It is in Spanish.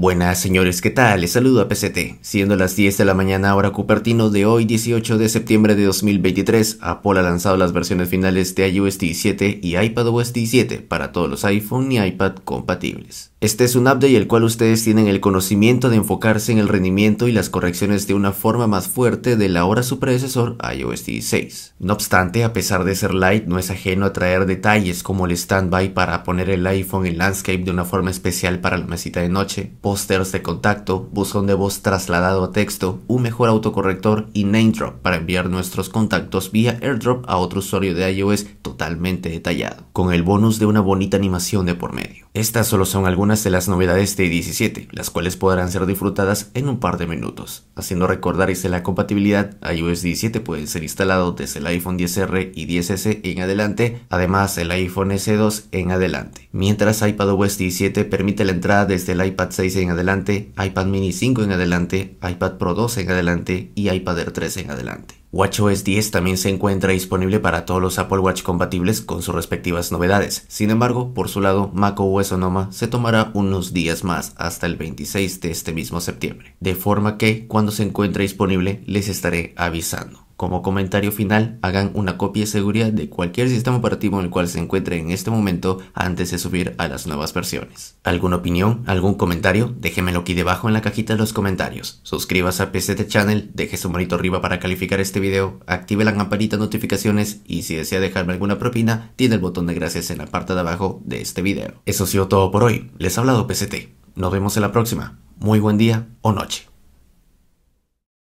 Buenas señores, ¿qué tal? Les saludo a PCT, siendo las 10 de la mañana hora Cupertino de hoy 18 de septiembre de 2023, Apple ha lanzado las versiones finales de iOS 17 y iPadOS 17 para todos los iPhone y iPad compatibles. Este es un update el cual ustedes tienen el conocimiento de enfocarse en el rendimiento y las correcciones de una forma más fuerte de la hora su predecesor iOS 16. No obstante, a pesar de ser light, no es ajeno a traer detalles como el standby para poner el iPhone en landscape de una forma especial para la mesita de noche, pósters de contacto, buzón de voz trasladado a texto, un mejor autocorrector y name para enviar nuestros contactos vía airdrop a otro usuario de iOS totalmente detallado, con el bonus de una bonita animación de por medio. Estas solo son algunas de las novedades de 17, las cuales podrán ser disfrutadas en un par de minutos, haciendo recordar la compatibilidad iOS 17 puede ser instalado desde el iPhone 10R y 10S en adelante, además el iPhone S2 en adelante, mientras iPadOS 17 permite la entrada desde el iPad 6 en adelante, iPad mini 5 en adelante, iPad Pro 2 en adelante y iPad Air 3 en adelante. WatchOS 10 también se encuentra disponible para todos los Apple Watch compatibles con sus respectivas novedades. Sin embargo, por su lado, macOS Sonoma se tomará unos días más hasta el 26 de este mismo septiembre. De forma que, cuando se encuentre disponible, les estaré avisando. Como comentario final, hagan una copia de seguridad de cualquier sistema operativo en el cual se encuentre en este momento antes de subir a las nuevas versiones. ¿Alguna opinión? ¿Algún comentario? Déjemelo aquí debajo en la cajita de los comentarios. Suscríbase a PCT Channel, deje su manito arriba para calificar este video, active la campanita de notificaciones y si desea dejarme alguna propina, tiene el botón de gracias en la parte de abajo de este video. Eso ha sido todo por hoy. Les ha hablado PCT. Nos vemos en la próxima. Muy buen día o noche.